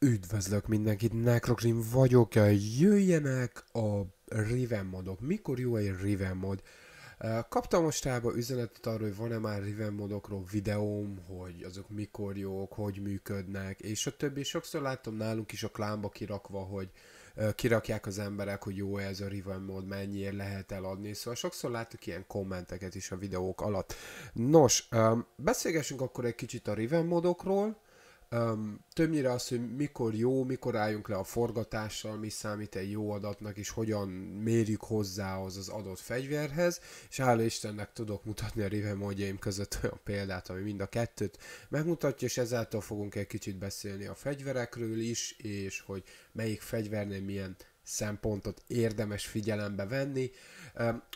Üdvözlök mindenkit, Necrokrim vagyok, jöjjenek a Riven modok. Mikor jó egy Riven mod? Kaptam mostába üzenetet arról, hogy van-e már Riven modokról videóm, hogy azok mikor jók, hogy működnek, és a többi. Sokszor láttam nálunk is a klámba kirakva, hogy kirakják az emberek, hogy jó ez a Riven mod, mennyiért lehet eladni, szóval sokszor láttuk ilyen kommenteket is a videók alatt. Nos, beszélgessünk akkor egy kicsit a Riven modokról, Um, többnyire az, hogy mikor jó, mikor álljunk le a forgatással, mi számít egy jó adatnak, és hogyan mérjük hozzá az az adott fegyverhez, és hála Istennek tudok mutatni a rivemódjaim között olyan példát, ami mind a kettőt megmutatja, és ezáltal fogunk egy kicsit beszélni a fegyverekről is, és hogy melyik fegyvernél milyen szempontot érdemes figyelembe venni.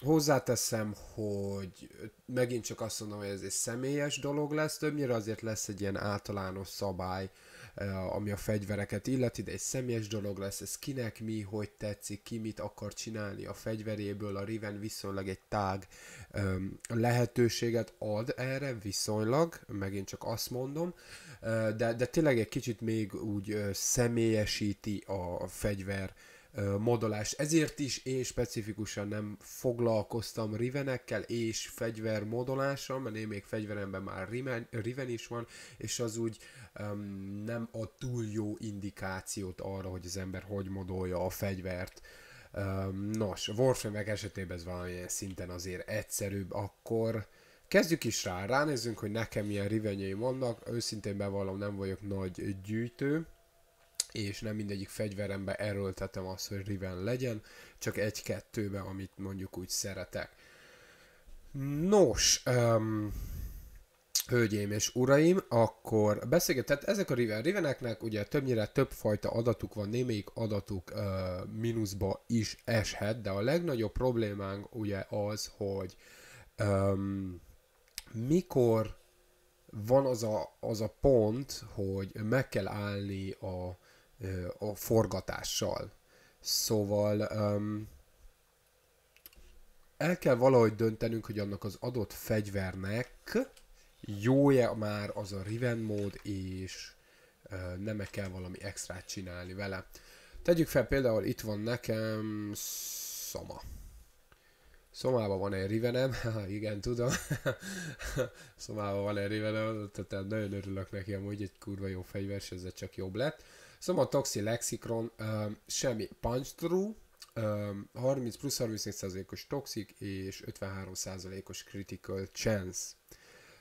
Hozzáteszem, hogy megint csak azt mondom, hogy ez egy személyes dolog lesz, többnyire azért lesz egy ilyen általános szabály, ami a fegyvereket illeti, de egy személyes dolog lesz, ez kinek mi, hogy tetszik, ki mit akar csinálni a fegyveréből, a Riven viszonylag egy tág lehetőséget ad erre viszonylag, megint csak azt mondom, de, de tényleg egy kicsit még úgy személyesíti a fegyver modolást. Ezért is én specifikusan nem foglalkoztam rivenekkel és fegyver modolással, mert én még fegyveremben már riven, riven is van, és az úgy um, nem a túl jó indikációt arra, hogy az ember hogy modolja a fegyvert. Um, nos, warframe esetében ez valamilyen szinten azért egyszerűbb, akkor kezdjük is rá, ránézzünk, hogy nekem milyen rivenjeim vannak, őszintén bevallom nem vagyok nagy gyűjtő, és nem mindegyik fegyverembe erőltetem azt, hogy Riven legyen, csak egy-kettőbe, amit mondjuk úgy szeretek. Nos, um, hölgyeim és uraim, akkor beszélget, tehát ezek a Riven Riveneknek ugye többnyire többfajta adatuk van, némelyik adatuk uh, mínuszba is eshet, de a legnagyobb problémánk ugye az, hogy um, mikor van az a, az a pont, hogy meg kell állni a a forgatással. Szóval um, el kell valahogy döntenünk, hogy annak az adott fegyvernek jó-e már az a Riven mód, és uh, nem -e kell valami extrát csinálni vele. Tegyük fel például itt van nekem Szoma. Szomában van egy rivenem, igen, tudom. Szomában van egy rivenem, tehát nagyon örülök neki, amúgy egy kurva jó fegyver, és ez csak jobb lett. Szóval Szomatoxi lexikron um, semmi punch through, um, 30 plusz 34%-os toxic és 53%-os critical chance.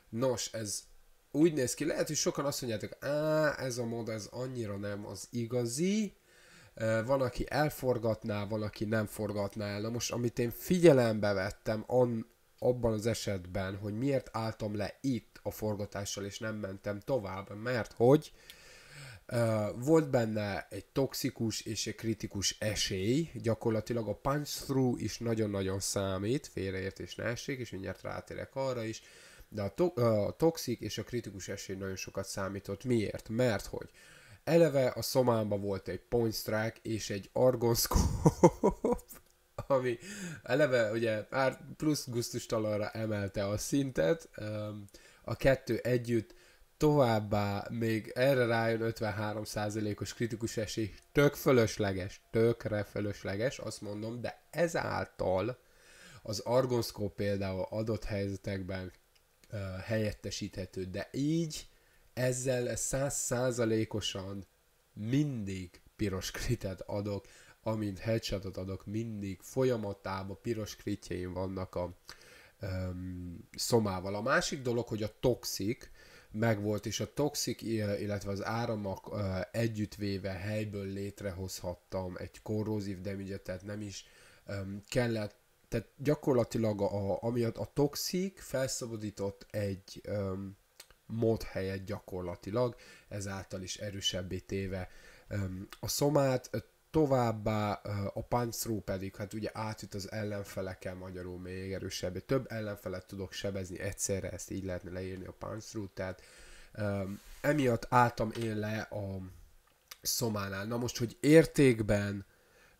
Nos, ez úgy néz ki, lehet, hogy sokan azt mondjátok, á, ez a mod, ez annyira nem az igazi, van, aki elforgatná, van, aki nem forgatná el. Na most, amit én figyelembe vettem an, abban az esetben, hogy miért álltam le itt a forgatással, és nem mentem tovább, mert hogy volt benne egy toxikus és egy kritikus esély, gyakorlatilag a punch-through is nagyon-nagyon számít, félreértés ne essék, és mindjárt rátérek arra is, de a, to- a toxik és a kritikus esély nagyon sokat számított. Miért? Mert hogy eleve a szomámba volt egy point strike és egy argonszkóp, ami eleve ugye már plusz gusztustalanra emelte a szintet, a kettő együtt Továbbá még erre rájön 53%-os kritikus esély, tök fölösleges, tökre fölösleges, azt mondom, de ezáltal az Argonszkó például adott helyzetekben uh, helyettesíthető, de így ezzel 100 100%-osan mindig piros kritet adok, amint headshotot adok, mindig folyamatában piros kritjeim vannak a um, szomával. A másik dolog, hogy a toxik, megvolt, és a toxik, illetve az áramak együttvéve helyből létrehozhattam egy korrózív damage tehát nem is kellett, tehát gyakorlatilag a, amiatt a toxik felszabadított egy mod helyet gyakorlatilag, ezáltal is erősebbé téve a szomát, Továbbá a punch pedig, hát ugye átüt az ellenfelekkel magyarul még erősebb. Több ellenfelet tudok sebezni egyszerre, ezt így lehetne leírni a punch tehát um, emiatt álltam én le a szománál. Na most, hogy értékben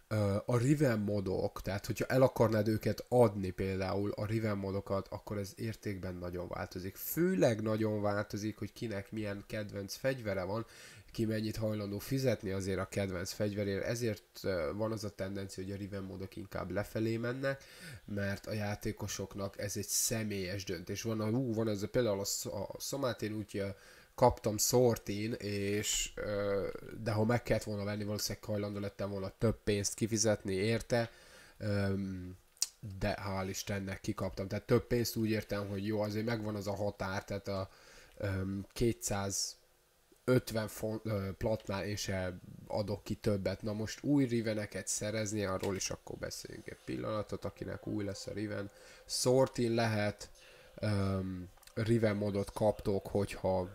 uh, a riven modok, tehát hogyha el akarnád őket adni például a riven modokat, akkor ez értékben nagyon változik. Főleg nagyon változik, hogy kinek milyen kedvenc fegyvere van, ki mennyit hajlandó fizetni azért a kedvenc fegyverért, ezért van az a tendencia, hogy a Riven módok inkább lefelé mennek, mert a játékosoknak ez egy személyes döntés. Van, a, ú, van ez a, például a, a szomátén útja, kaptam szortin, és de ha meg kellett volna venni, valószínűleg hajlandó lettem volna több pénzt kifizetni érte, de hál' Istennek kikaptam. Tehát több pénzt úgy értem, hogy jó, azért megvan az a határ, tehát a 200 50 font, platnál én sem adok ki többet. Na most új riveneket szerezni, arról is akkor beszéljünk egy pillanatot, akinek új lesz a riven. Sortin lehet, um, riven modot kaptok, hogyha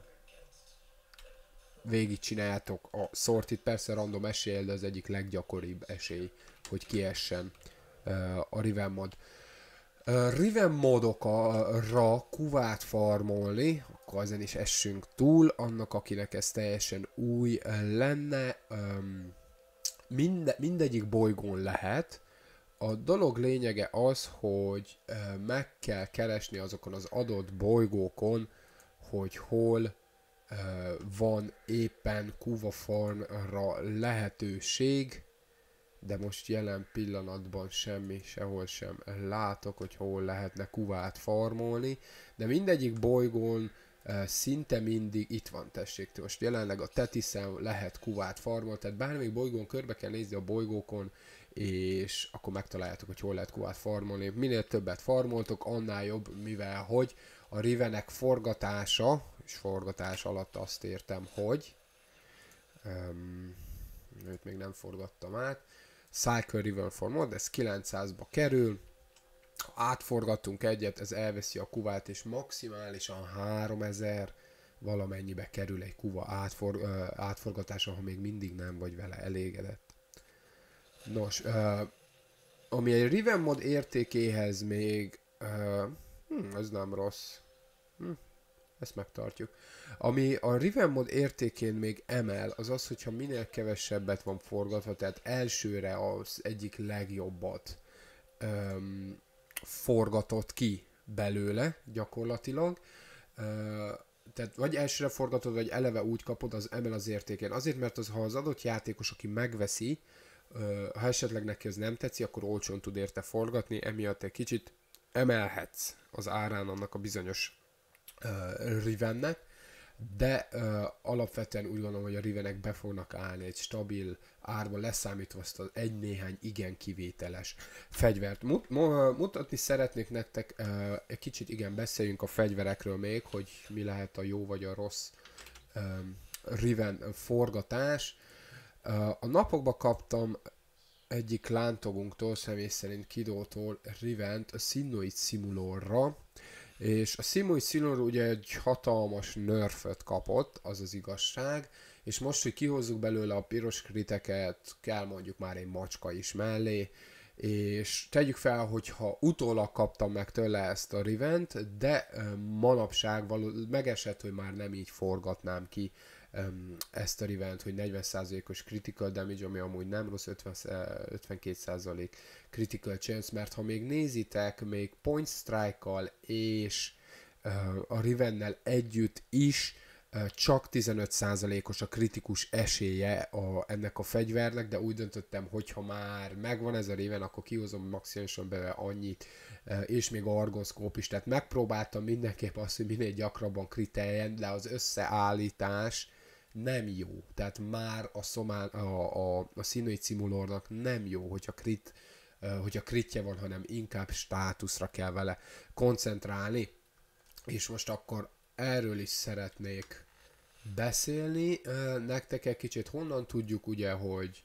végigcsináljátok a sortit, persze random esély, de az egyik leggyakoribb esély, hogy kiessen ö, a riven mod. Riven módokra kuvát farmolni, akkor ezen is essünk túl, annak akinek ez teljesen új lenne, minde, mindegyik bolygón lehet. A dolog lényege az, hogy meg kell keresni azokon az adott bolygókon, hogy hol van éppen kuva farmra lehetőség, de most jelen pillanatban semmi, sehol sem látok, hogy hol lehetne kuvát farmolni, de mindegyik bolygón eh, szinte mindig itt van, tessék, most jelenleg a Tetiszen lehet kuvát farmolni, tehát bármelyik bolygón körbe kell nézni a bolygókon, és akkor megtaláljátok, hogy hol lehet kuvát farmolni. Minél többet farmoltok, annál jobb, mivel hogy a rivenek forgatása, és forgatás alatt azt értem, hogy um, őt még nem forgattam át, Cycle River for Mod, ez 900-ba kerül, ha átforgatunk egyet, ez elveszi a kuvát, és maximálisan 3000 valamennyibe kerül egy kuva átfor, átforgatása, ha még mindig nem vagy vele elégedett. Nos, uh, ami egy Riven mod értékéhez még, uh, hm, ez nem rossz. Hm, ezt megtartjuk. Ami a Riven mod értékén még emel, az az, hogyha minél kevesebbet van forgatva, tehát elsőre az egyik legjobbat öm, forgatott ki belőle gyakorlatilag, ö, tehát vagy elsőre forgatod, vagy eleve úgy kapod, az emel az értékén. Azért, mert az, ha az adott játékos, aki megveszi, ö, ha esetleg neki ez nem tetszik, akkor olcsón tud érte forgatni, emiatt egy kicsit emelhetsz az árán annak a bizonyos Rivennek, de ö, alapvetően úgy gondolom, hogy a Rivenek be fognak állni egy stabil árba, leszámítva azt az egy-néhány igen kivételes fegyvert. Mut, mo, mutatni szeretnék nektek, ö, egy kicsit igen beszéljünk a fegyverekről még, hogy mi lehet a jó vagy a rossz ö, Riven forgatás. Ö, a napokban kaptam egyik lántogunktól, személy szerint Kidótól Rivent a Sinnoid Simulorra, és a Simui Sinor ugye egy hatalmas nörföt kapott, az az igazság, és most, hogy kihozzuk belőle a piros kriteket, kell mondjuk már egy macska is mellé, és tegyük fel, hogyha utólag kaptam meg tőle ezt a rivent, de manapság való, megesett, hogy már nem így forgatnám ki um, ezt a rivent, hogy 40%-os critical damage, ami amúgy nem rossz, 50, 52% eh, critical chance, mert ha még nézitek, még point strike-kal és uh, a rivennel együtt is eh, csak 15%-os a kritikus esélye a, ennek a fegyvernek, de úgy döntöttem, hogy ha már megvan ez a réven, akkor kihozom maximálisan belőle annyit, és még argonszkóp is, tehát megpróbáltam mindenképp azt, hogy minél gyakrabban kriteljen, de az összeállítás nem jó. Tehát már a, szomán, a, a, a színői cimulornak nem jó, hogyha krit, hogy kritje van, hanem inkább státuszra kell vele koncentrálni. És most akkor erről is szeretnék beszélni. Nektek egy kicsit honnan tudjuk ugye, hogy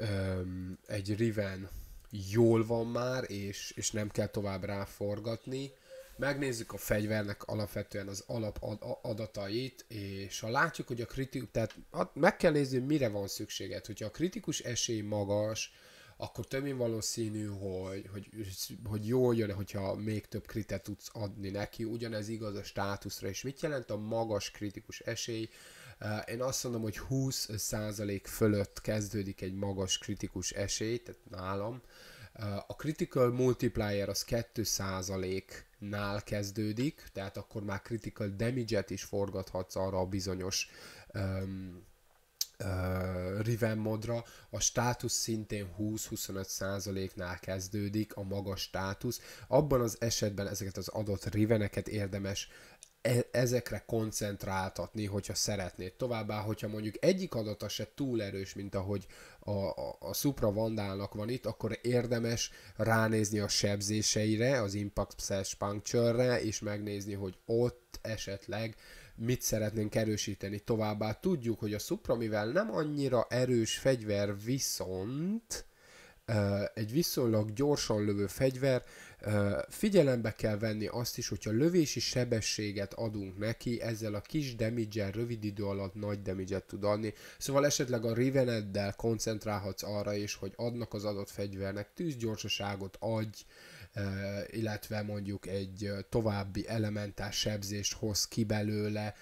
um, egy Riven jól van már, és, és nem kell tovább ráforgatni megnézzük a fegyvernek alapvetően az alap adatait, és ha látjuk, hogy a kritikus, tehát hát meg kell nézni, mire van szükséged. Hogyha a kritikus esély magas, akkor több mint valószínű, hogy, hogy, hogy jól jön, hogyha még több kritet tudsz adni neki. Ugyanez igaz a státuszra is. Mit jelent a magas kritikus esély? Én azt mondom, hogy 20% fölött kezdődik egy magas kritikus esély, tehát nálam. A critical multiplier az 2 nál kezdődik, tehát akkor már critical damage-et is forgathatsz arra a bizonyos um, uh, Riven modra, a státusz szintén 20-25 nál kezdődik, a magas státusz. Abban az esetben ezeket az adott Riveneket érdemes E, ezekre koncentráltatni, hogyha szeretnéd. Továbbá, hogyha mondjuk egyik adata se túl erős, mint ahogy a, a, a Supra Vandálnak van itt, akkor érdemes ránézni a sebzéseire, az Impact Slash Puncture-re, és megnézni, hogy ott esetleg mit szeretnénk erősíteni. Továbbá tudjuk, hogy a Supra, mivel nem annyira erős fegyver, viszont egy viszonylag gyorsan lövő fegyver, figyelembe kell venni azt is, hogyha lövési sebességet adunk neki, ezzel a kis damage rövid idő alatt nagy damage tud adni, szóval esetleg a riveneddel koncentrálhatsz arra is, hogy adnak az adott fegyvernek tűzgyorsaságot adj, illetve mondjuk egy további elementás sebzést hoz ki belőle,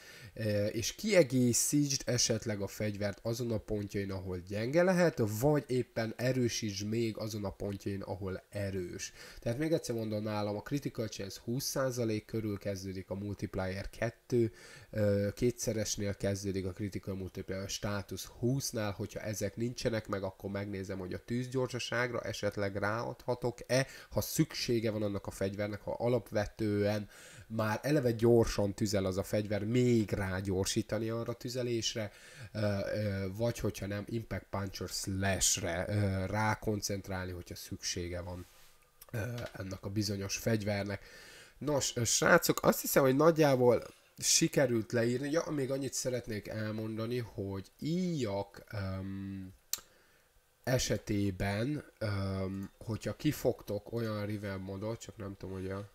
és kiegészítsd esetleg a fegyvert azon a pontjain, ahol gyenge lehet, vagy éppen erősítsd még azon a pontjain, ahol erős. Tehát még egyszer mondom nálam, a critical chance 20% körül kezdődik a multiplier 2, kétszeresnél kezdődik a critical multiplayer státusz 20-nál, hogyha ezek nincsenek meg, akkor megnézem, hogy a tűzgyorsaságra esetleg ráadhatok-e, ha szüksége van annak a fegyvernek, ha alapvetően már eleve gyorsan tüzel az a fegyver, még rágyorsítani arra a tüzelésre, vagy hogyha nem, Impact Puncher Slash-re rákoncentrálni, hogyha szüksége van ennek a bizonyos fegyvernek. Nos, srácok, azt hiszem, hogy nagyjából sikerült leírni. Ja, még annyit szeretnék elmondani, hogy íjak um, esetében, um, hogyha kifogtok olyan rivel modot, csak nem tudom, hogy a...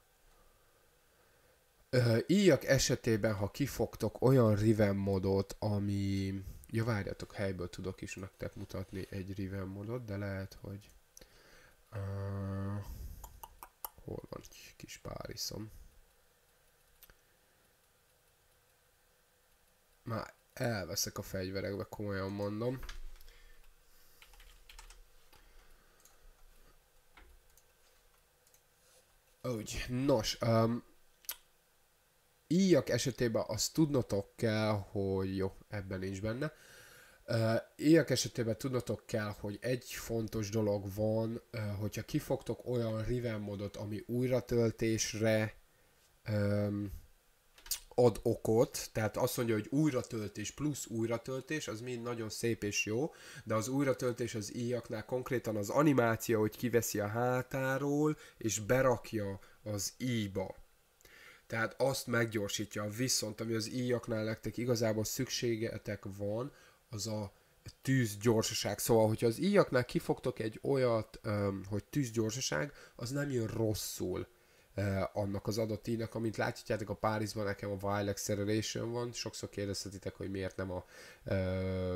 Uh, íjak esetében, ha kifogtok olyan rivel modot, ami... Ja, várjatok, helyből tudok is nektek mutatni egy rivel modot, de lehet, hogy... Uh, hol van kis párisom? Már elveszek a fegyverekbe, komolyan mondom. Úgy, nos, um, íjak esetében azt tudnotok kell, hogy jó, ebben nincs benne. Uh, íjak esetében tudnotok kell, hogy egy fontos dolog van, uh, hogyha kifogtok olyan riven ami újratöltésre um, ad okot, tehát azt mondja, hogy újratöltés plusz újratöltés, az mind nagyon szép és jó, de az újratöltés az íjaknál konkrétan az animáció, hogy kiveszi a hátáról, és berakja az íjba. Tehát azt meggyorsítja. Viszont, ami az íjaknál nektek igazából szükségetek van, az a tűzgyorsaság. Szóval, hogyha az íjaknál kifogtok egy olyat, hogy tűzgyorsaság, az nem jön rosszul annak az adott ínak, amint látjátok a Párizban nekem a Wild Acceleration van, sokszor kérdezhetitek, hogy miért nem a ö,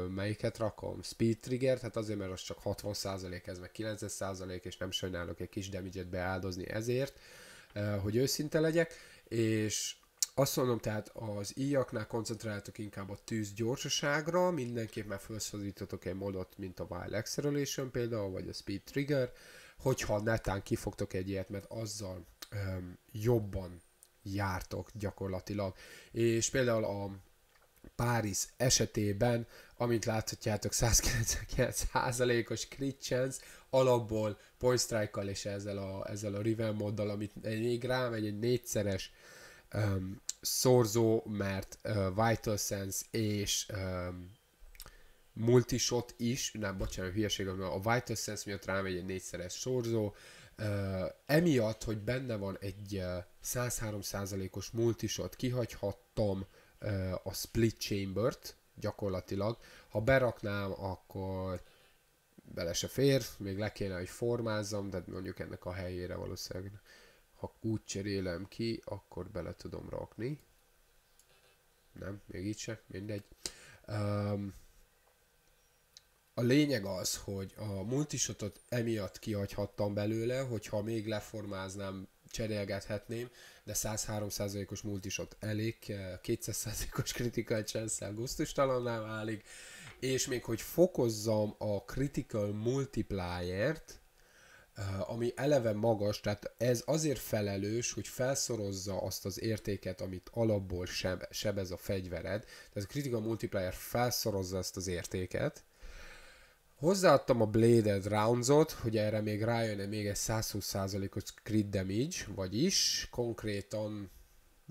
melyiket rakom, Speed Trigger, hát azért, mert az csak 60% ez meg 90% és nem sajnálok egy kis damage beáldozni ezért, hogy őszinte legyek, és azt mondom, tehát az íjaknál koncentráltok inkább a tűz gyorsaságra, mindenképp már felszorítotok egy modot, mint a Wild Acceleration például, vagy a Speed Trigger, hogyha netán kifogtok egy ilyet, mert azzal jobban jártok gyakorlatilag. És például a Párizs esetében, amint láthatjátok, 199%-os crit chance, alapból point strike és ezzel a, ezzel a rival moddal, amit még rámegy egy négyszeres um, szorzó, mert uh, Vital Sense és um, multishot is, nem, bocsánat, hülyeség, a Vital Sense miatt rámegy egy négyszeres szorzó, emiatt, hogy benne van egy 103%-os multisot, kihagyhattam a split chamber-t gyakorlatilag. Ha beraknám, akkor bele se fér, még le kéne, hogy formázzam, de mondjuk ennek a helyére valószínűleg ha úgy cserélem ki, akkor bele tudom rakni. Nem, még így se, mindegy. Um, a lényeg az, hogy a multisotot emiatt kihagyhattam belőle, hogyha még leformáznám, cserélgethetném, de 103%-os multisot elég, 200%-os critical chance gusztustalannál válik, és még hogy fokozzam a critical multiplier-t, ami eleve magas, tehát ez azért felelős, hogy felszorozza azt az értéket, amit alapból sebez a fegyvered, tehát a critical multiplier felszorozza ezt az értéket, Hozzáadtam a Bladed Roundsot, hogy erre még rájönne még egy 120%-os crit damage, vagyis konkrétan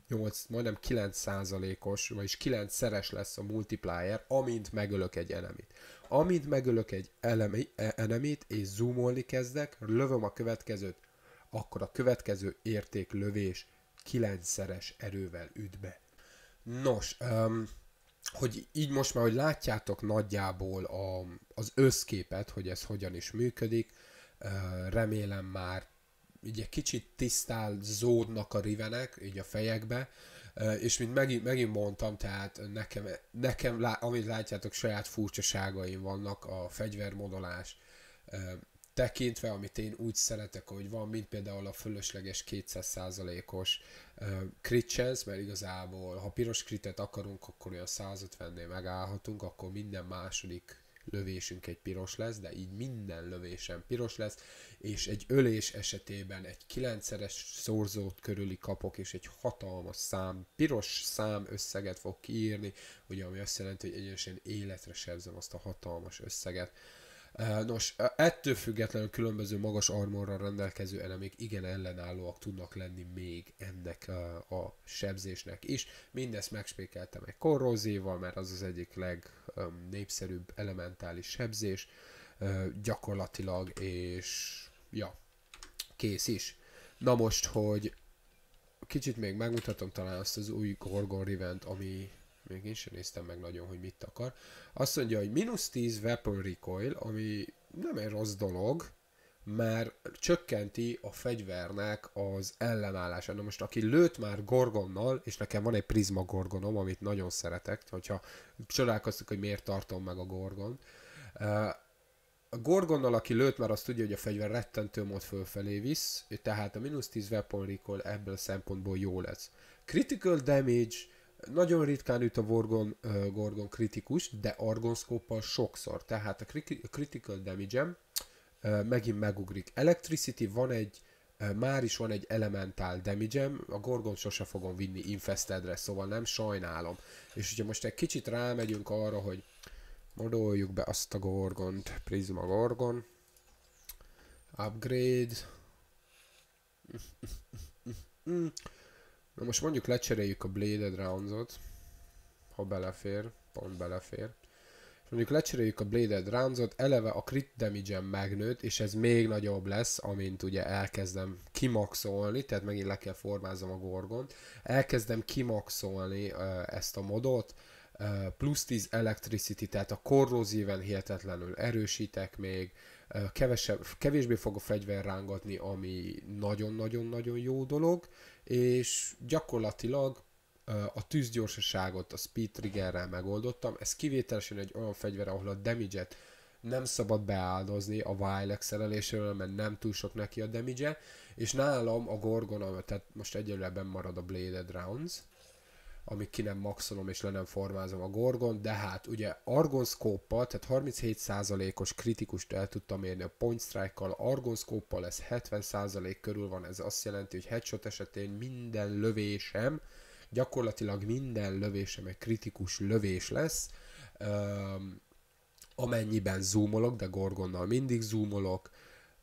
8, majdnem 9%-os, vagyis 9-szeres lesz a multiplier, amint megölök egy enemit. Amint megölök egy e, enemit, és zoomolni kezdek, lövöm a következőt, akkor a következő érték lövés 9-szeres erővel üt be. Nos, um, hogy így most már, hogy látjátok nagyjából a, az összképet, hogy ez hogyan is működik, remélem már ugye egy kicsit tisztázódnak a rivenek, így a fejekbe, és mint megint, megint mondtam, tehát nekem, nekem, amit látjátok, saját furcsaságaim vannak, a fegyvermodolás, tekintve, amit én úgy szeretek, hogy van, mint például a fölösleges 200%-os crit chance, mert igazából, ha piros kritet akarunk, akkor olyan 150-nél megállhatunk, akkor minden második lövésünk egy piros lesz, de így minden lövésen piros lesz, és egy ölés esetében egy 9-szeres szorzót körüli kapok, és egy hatalmas szám, piros szám összeget fog kiírni, ugye ami azt jelenti, hogy egyenesen életre sebzem azt a hatalmas összeget, Nos, e, ettől függetlenül különböző magas armorral rendelkező elemek igen ellenállóak tudnak lenni még ennek a, a sebzésnek is. Mindezt megspékeltem egy korrózéval, mert az az egyik legnépszerűbb elementális sebzés gyakorlatilag, és ja, kész is. Na most, hogy kicsit még megmutatom talán azt az új Gorgon Rivent, ami még én sem néztem meg nagyon, hogy mit akar. Azt mondja, hogy mínusz 10 weapon recoil, ami nem egy rossz dolog, mert csökkenti a fegyvernek az ellenállását. Na most, aki lőtt már gorgonnal, és nekem van egy prizma gorgonom, amit nagyon szeretek, hogyha csodálkoztuk, hogy miért tartom meg a gorgon. A gorgonnal, aki lőtt már, azt tudja, hogy a fegyver rettentő mód fölfelé visz, tehát a mínusz 10 weapon recoil ebből a szempontból jó lesz. Critical damage, nagyon ritkán üt a Vorgon, uh, Gorgon kritikus, de Argonszkóppal sokszor. Tehát a critical damage uh, megint megugrik. Electricity van egy, uh, már is van egy elementál damage a Gorgon sose fogom vinni infestedre, szóval nem sajnálom. És ugye most egy kicsit rámegyünk arra, hogy modoljuk be azt a Gorgont, Prisma Gorgon. Upgrade. Mm, mm, mm, Na most mondjuk lecseréljük a Bladed Rounds-ot, ha belefér, pont belefér. mondjuk lecseréljük a Bladed Rounds-ot, eleve a crit damage megnőtt, és ez még nagyobb lesz, amint ugye elkezdem kimaxolni, tehát megint le kell formázom a gorgont. Elkezdem kimaxolni ezt a modot, plusz 10 electricity, tehát a korrozíven hihetetlenül erősítek még, kevesebb, kevésbé fog a fegyver rángatni, ami nagyon-nagyon-nagyon jó dolog, és gyakorlatilag a tűzgyorsaságot a speed triggerrel megoldottam, ez kivételesen egy olyan fegyver, ahol a damage nem szabad beáldozni a Vilex szereléséről, mert nem túl sok neki a damage -e, és nálam a Gorgon, tehát most egyelőre marad a Bladed Rounds, amíg ki nem maxolom és le nem formázom a Gorgon, de hát ugye Argonszkóppal, tehát 37%-os kritikust el tudtam érni a Point Strike-kal, Argonszkóppal ez 70% körül van, ez azt jelenti, hogy headshot esetén minden lövésem, gyakorlatilag minden lövésem egy kritikus lövés lesz, amennyiben zoomolok, de Gorgonnal mindig zoomolok,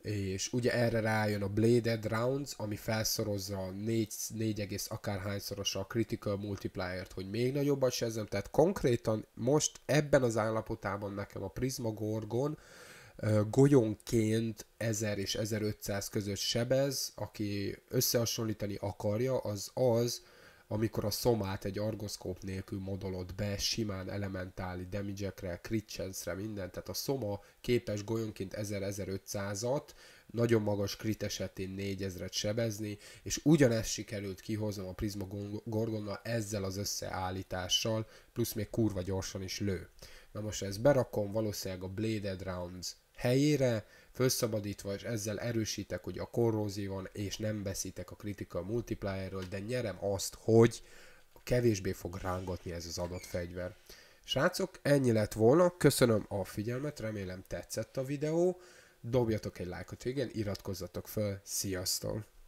és ugye erre rájön a Bladed Rounds, ami felszorozza 4, 4 egész akárhányszorosa a Critical Multiplier-t, hogy még nagyobbat sezzem, tehát konkrétan most ebben az állapotában nekem a Prisma Gorgon golyonként 1000 és 1500 között sebez, aki összehasonlítani akarja, az az, amikor a szomát egy argoszkóp nélkül modolod be simán elementáli damage-ekre, crit chance-re, minden, tehát a szoma képes golyonként 1000-1500-at, nagyon magas crit esetén 4000-et sebezni, és ugyanezt sikerült kihoznom a Prisma Gorgonnal ezzel az összeállítással, plusz még kurva gyorsan is lő. Na most ezt berakom valószínűleg a Bladed Rounds helyére, felszabadítva, és ezzel erősítek ugye a korrózión, és nem beszítek a critical multiplierről, de nyerem azt, hogy kevésbé fog rángatni ez az adott fegyver. Srácok, ennyi lett volna, köszönöm a figyelmet, remélem tetszett a videó, dobjatok egy lájkot, igen, iratkozzatok föl, sziasztok!